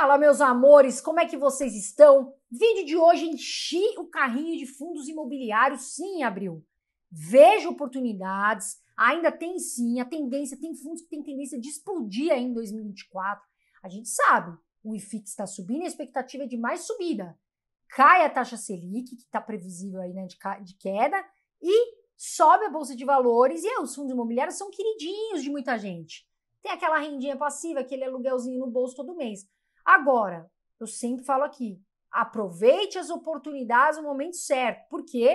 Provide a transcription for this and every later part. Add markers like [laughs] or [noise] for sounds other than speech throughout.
Fala, meus amores, como é que vocês estão? Vídeo de hoje enchi o carrinho de fundos imobiliários, sim, abriu. Vejo oportunidades, ainda tem sim, a tendência, tem fundos que tem tendência de explodir aí em 2024. A gente sabe, o IFIX está subindo, a expectativa é de mais subida. Cai a taxa Selic, que está previsível aí, né, de, de queda, e sobe a bolsa de valores, e é, os fundos imobiliários são queridinhos de muita gente. Tem aquela rendinha passiva, aquele aluguelzinho no bolso todo mês. Agora, eu sempre falo aqui, aproveite as oportunidades no momento certo, porque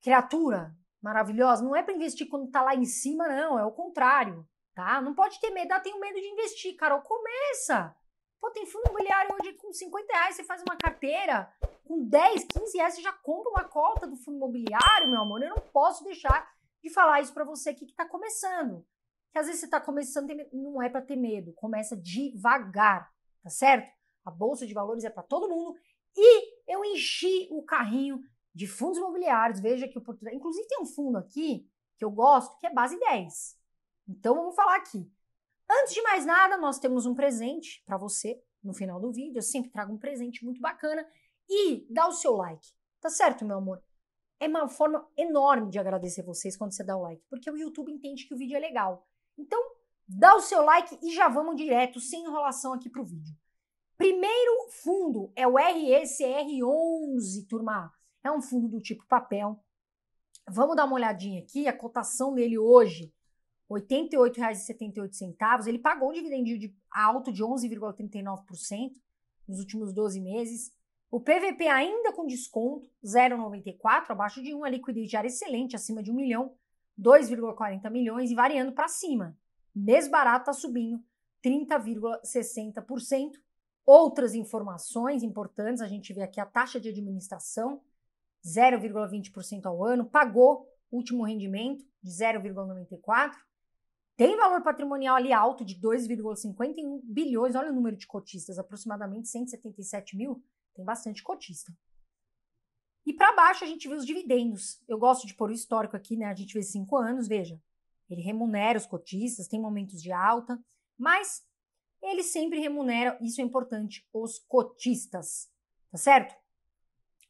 criatura maravilhosa não é para investir quando está lá em cima, não, é o contrário, tá? Não pode ter medo, ah, tenho medo de investir, Carol, começa! Pô, tem fundo imobiliário hoje com 50 reais você faz uma carteira, com 10, 15 reais você já compra uma cota do fundo imobiliário, meu amor, eu não posso deixar de falar isso para você aqui que está começando. Que às vezes você está começando, não é para ter medo, começa devagar tá certo? A bolsa de valores é para todo mundo e eu enchi o carrinho de fundos imobiliários. Veja que oportunidade. Inclusive, tem um fundo aqui que eu gosto que é base 10. Então, vamos falar aqui. Antes de mais nada, nós temos um presente para você no final do vídeo. Eu sempre trago um presente muito bacana. E dá o seu like, tá certo, meu amor? É uma forma enorme de agradecer vocês quando você dá o like, porque o YouTube entende que o vídeo é legal. Então, dá o seu like e já vamos direto, sem enrolação aqui para o vídeo. Primeiro fundo é o RECR11, turma. É um fundo do tipo papel. Vamos dar uma olhadinha aqui, a cotação dele hoje, R$ 88,78. Ele pagou um dividendo de alto de 11,39% nos últimos 12 meses. O PVP ainda com desconto, 0,94, abaixo de 1, a liquidez era excelente, acima de 1 milhão, 2,40 milhões e variando para cima. Mês barato está subindo 30,60%. Outras informações importantes, a gente vê aqui a taxa de administração, 0,20% ao ano, pagou último rendimento de 0,94%. Tem valor patrimonial ali alto de 2,51 bilhões. Olha o número de cotistas, aproximadamente 177 mil. Tem bastante cotista. E para baixo a gente vê os dividendos. Eu gosto de pôr o histórico aqui, né? A gente vê cinco anos, veja. Ele remunera os cotistas, tem momentos de alta, mas ele sempre remunera, isso é importante, os cotistas, tá certo?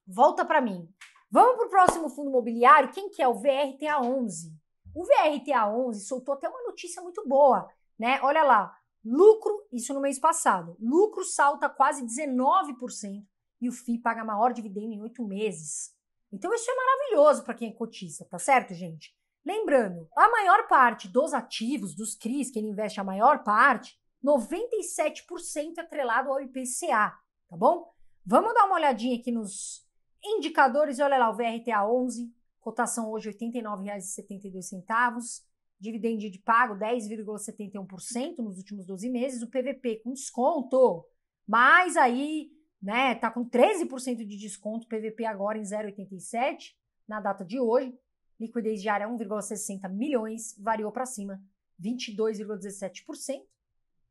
Volta para mim. Vamos para o próximo fundo imobiliário, quem que é o VRTA11? O VRTA11 soltou até uma notícia muito boa, né? Olha lá, lucro, isso no mês passado, lucro salta quase 19% e o FII paga maior dividendo em oito meses. Então isso é maravilhoso para quem é cotista, tá certo, gente? Lembrando, a maior parte dos ativos, dos CRIs, que ele investe a maior parte, 97% é atrelado ao IPCA, tá bom? Vamos dar uma olhadinha aqui nos indicadores. Olha lá, o VRTA 11, cotação hoje R$ 89,72, dividendo de pago 10,71% nos últimos 12 meses, o PVP com desconto, mas aí, né, tá com 13% de desconto, PVP agora em 0,87 na data de hoje, liquidez diária 1,60 milhões, variou para cima 22,17%.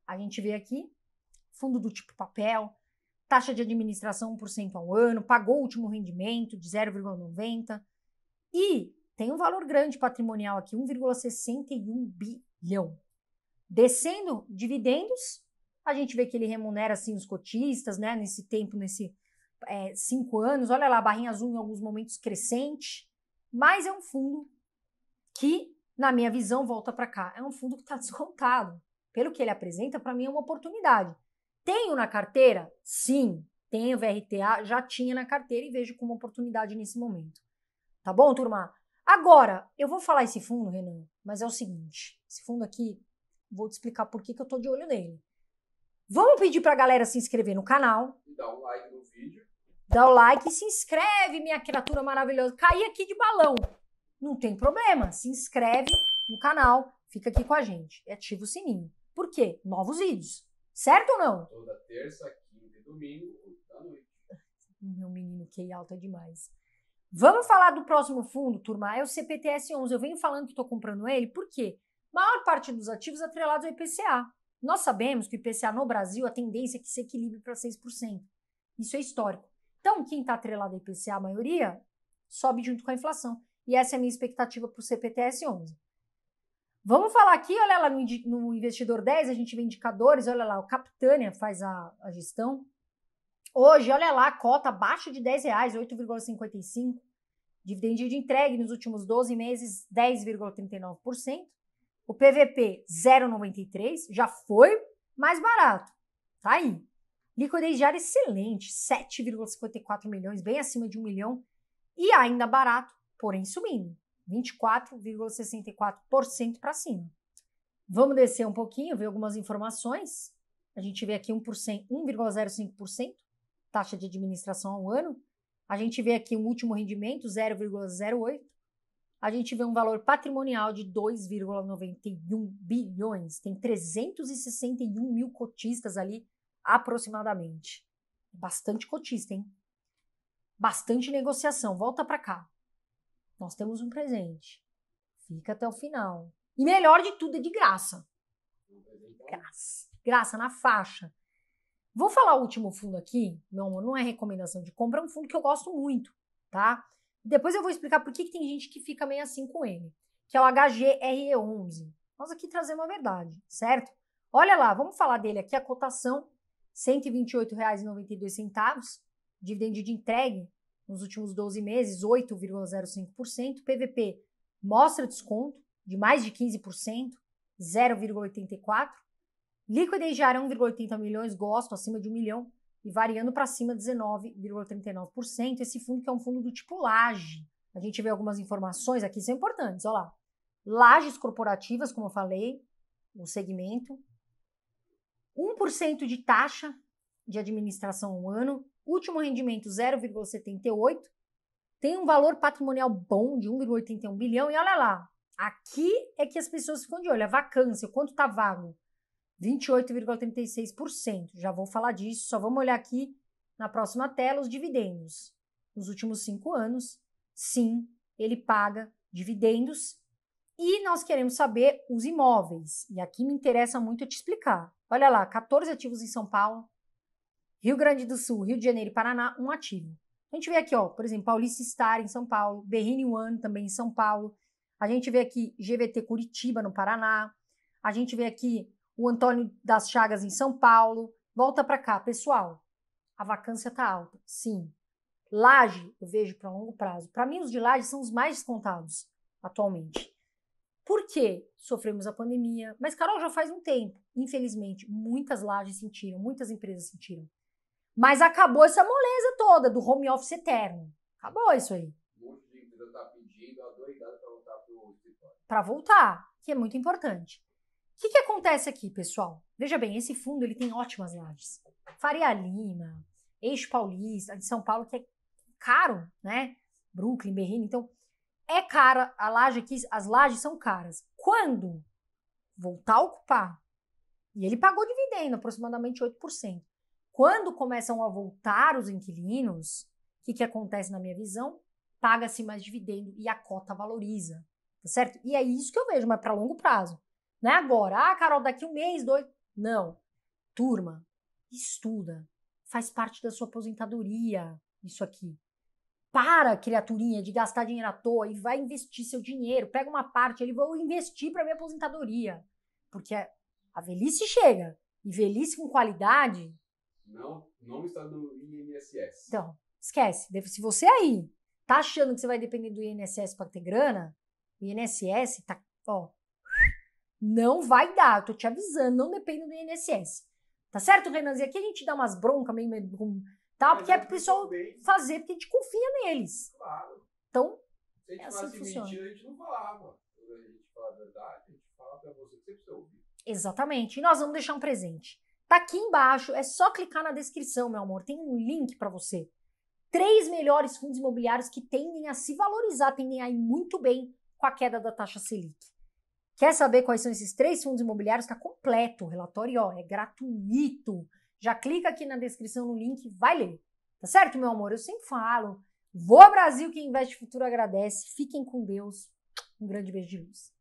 A gente vê aqui fundo do tipo papel, taxa de administração 1% ao ano, pagou o último rendimento de 0,90 e tem um valor grande patrimonial aqui, 1,61 bilhão. Descendo dividendos, a gente vê que ele remunera assim os cotistas, né? Nesse tempo, nesse é, cinco anos, olha lá, a barrinha azul em alguns momentos crescente, mas é um fundo que, na minha visão, volta para cá. É um fundo que está [laughs] descontado. Pelo que ele apresenta, para mim é uma oportunidade. Tenho na carteira? Sim, tenho VRTA, já tinha na carteira e vejo como oportunidade nesse momento. Tá bom, turma? Agora, eu vou falar esse fundo, Renan, mas é o seguinte: esse fundo aqui, vou te explicar por que, que eu tô de olho nele. Vamos pedir para a galera se inscrever no canal. E dar um like no vídeo. Dá o like e se inscreve, minha criatura maravilhosa. Cai aqui de balão. Não tem problema. Se inscreve no canal, fica aqui com a gente e ativa o sininho. Por quê? Novos vídeos. Certo ou não? Toda terça, quinta e domingo, da noite. Meu menino, que alta é demais. Vamos falar do próximo fundo, turma? É o CPTS11. Eu venho falando que estou comprando ele, por quê? Maior parte dos ativos atrelados ao IPCA. Nós sabemos que o IPCA no Brasil, a tendência é que se equilibre para 6%. Isso é histórico. Então, quem está atrelado a IPCA, a maioria, sobe junto com a inflação. E essa é a minha expectativa para o CPTS 11. Vamos falar aqui, olha lá no, no, Investidor 10, a gente vê indicadores, olha lá, o Capitânia faz a, a gestão. Hoje, olha lá, a cota abaixo de 10 reais, 8,55. Dividendo de entregue nos últimos 12 meses, 10,39%. O PVP, 0,93, já foi mais barato. Tá aí. Liquidez diária excelente, 7,54 milhões, bem acima de 1 milhão, e ainda barato, porém subindo, 24,64% para cima. Vamos descer um pouquinho, ver algumas informações. A gente vê aqui 1,05%, taxa de administração ao ano. A gente vê aqui um último rendimento, 0,08. A gente vê um valor patrimonial de 2,91 bilhões. Tem 361 mil cotistas ali aproximadamente. Bastante cotista, hein? Bastante negociação. Volta para cá. Nós temos um presente. Fica até o final. E melhor de tudo, é de graça. Graça. Graça na faixa. Vou falar o último fundo aqui, meu amor, não é recomendação de compra, é um fundo que eu gosto muito, tá? Depois eu vou explicar por que, que tem gente que fica meio assim com ele, que é o HGRE11. Nós aqui trazemos a verdade, certo? Olha lá, vamos falar dele aqui, a cotação R$ 128,92, dividendo de entregue nos últimos 12 meses, 8,05%, PVP mostra desconto de mais de 15%, 0,84%, liquidez diária 1,80 milhões, gosto acima de 1 milhão e variando para cima 19,39%. Esse fundo que é um fundo do tipo laje. A gente vê algumas informações aqui, são importantes, olha lá. Lajes corporativas, como eu falei, o segmento, 1% de taxa de administração ao ano, último rendimento 0,78, tem um valor patrimonial bom de 1,81 bilhão e olha lá, aqui é que as pessoas ficam de olho, a vacância, quanto está vago? 28,36%. Já vou falar disso, só vamos olhar aqui na próxima tela os dividendos. Nos últimos cinco anos, sim, ele paga dividendos e nós queremos saber os imóveis. E aqui me interessa muito te explicar. Olha lá, 14 ativos em São Paulo, Rio Grande do Sul, Rio de Janeiro e Paraná, um ativo. A gente vê aqui, ó, por exemplo, Paulista Star em São Paulo, Berrini One também em São Paulo. A gente vê aqui GVT Curitiba no Paraná. A gente vê aqui o Antônio das Chagas em São Paulo. Volta para cá, pessoal. A vacância tá alta. Sim. Laje, eu vejo para longo prazo. Para mim os de Laje são os mais descontados atualmente. Porque Sofremos a pandemia, mas Carol já faz um tempo. Infelizmente, muitas lajes sentiram, muitas empresas sentiram. Mas acabou essa moleza toda do home office eterno. Acabou isso aí. Um monte de tá pedindo, adoidada para voltar para o Para voltar, que é muito importante. O que, que acontece aqui, pessoal? Veja bem, esse fundo ele tem ótimas lajes. Faria Lima, Eixo Paulista, de São Paulo, que é caro, né? Brooklyn, Berrini. Então, é cara, a laje aqui, as lajes são caras. Quando voltar a ocupar, e ele pagou dividendo, aproximadamente 8%. Quando começam a voltar os inquilinos, o que, que acontece na minha visão? Paga-se mais dividendo e a cota valoriza, tá certo? E é isso que eu vejo, mas para longo prazo. Não é agora, ah, Carol, daqui um mês, dois. Não. Turma, estuda. Faz parte da sua aposentadoria isso aqui para, criaturinha, de gastar dinheiro à toa e vai investir seu dinheiro. Pega uma parte, ele vou investir para minha aposentadoria. Porque é, a velhice chega. E velhice com qualidade. Não, não está no INSS. Então, esquece. Se você aí tá achando que você vai depender do INSS para ter grana, o INSS tá, ó, não vai dar. Eu tô te avisando, não depende do INSS. Tá certo, Renan? E aqui a gente dá umas broncas meio, meio Tá? Porque é, é pro pessoal fazer, porque a gente confia neles. Claro. Então, se a gente é assim Mentira, a gente não falava. Quando a gente fala a verdade, a gente fala pra você que você precisa ouvir. Exatamente. E nós vamos deixar um presente. Tá aqui embaixo, é só clicar na descrição, meu amor. Tem um link para você. Três melhores fundos imobiliários que tendem a se valorizar, tendem a ir muito bem com a queda da taxa Selic. Quer saber quais são esses três fundos imobiliários? Está completo o relatório, ó, é gratuito já clica aqui na descrição no link, vai ler. Tá certo, meu amor? Eu sempre falo. Vou ao Brasil, quem investe futuro agradece. Fiquem com Deus. Um grande beijo de luz.